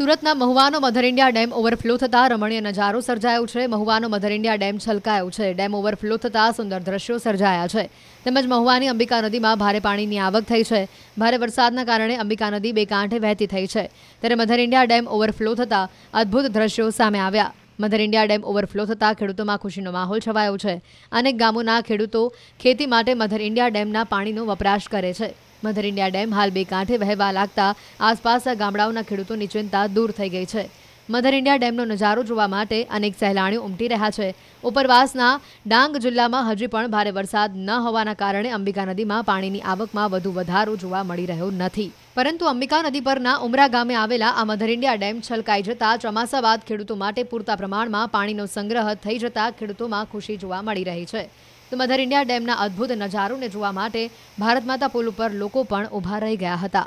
સુરતના મહુવાનો mother India dam overflow થતા રમણીય નજારો સર્જાયો છે મહુવાનો મધર ઇન્ડિયા ડેમ છલકાયો છે ડેમ ઓવરફ્લો થતા સુંદર દ્રશ્યો સર્જાયા છે તેમજ મહુવાની અંબિકા નદીમાં ભારે પાણીની આવક થઈ છે ભારે વરસાદના કારણે અંબિકા નદી બે કાંઠે વહેતી થઈ છે ત્યારે મધર ઇન્ડિયા ડેમ ઓવરફ્લો થતા અદ્ભુત દ્રશ્યો સામે આવ્યા મધર ઇન્ડિયા ડેમ ઓવરફ્લો થતાં ખેડૂતોમાં ખુશીનો માહોલ છવાયો છે અનેક ગામોના ખેડૂતો ખેતી માટે મધર ઇન્ડિયા ડેમના પાણીનો વપરાશ કરે છે મધર ઇન્ડિયા ડેમ હાલ બે કાંઠે વહેવા લાગતા આસપાસના ગામડાઓના ખેડૂતોની ચિંતા દૂર થઈ ગઈ છે મધર ઇન્ડિયા ડેમનો નજારો જોવા માટે અનેક સહેલાણીઓ ઉમટી રહ્યા છે ઉપરવાસના ડાંગ જિલ્લામાં હજી પણ ભારે વરસાદ ન હોવાના કારણે અંબિકા નદીમાં પાણીની આવકમાં વધુ વધારો જોવા મળી રહ્યો નથી પરંતુ અંબિકા નદી પરના ઉમરા ગામે આવેલા આ મધર ઇન્ડિયા ડેમ છલકાઈ જતા ચોમાસા બાદ ખેડૂતો માટે પૂરતા પ્રમાણમાં પાણીનો સંગ્રહ થઈ જતા ખેડૂતોમાં ખુશી જોવા મળી રહી છે તો મધર ઇન્ડિયા ડેમના અદભુત નજારોને જોવા માટે ભારત માતા પુલ ઉપર લોકો પણ ઊભા રહી ગયા હતા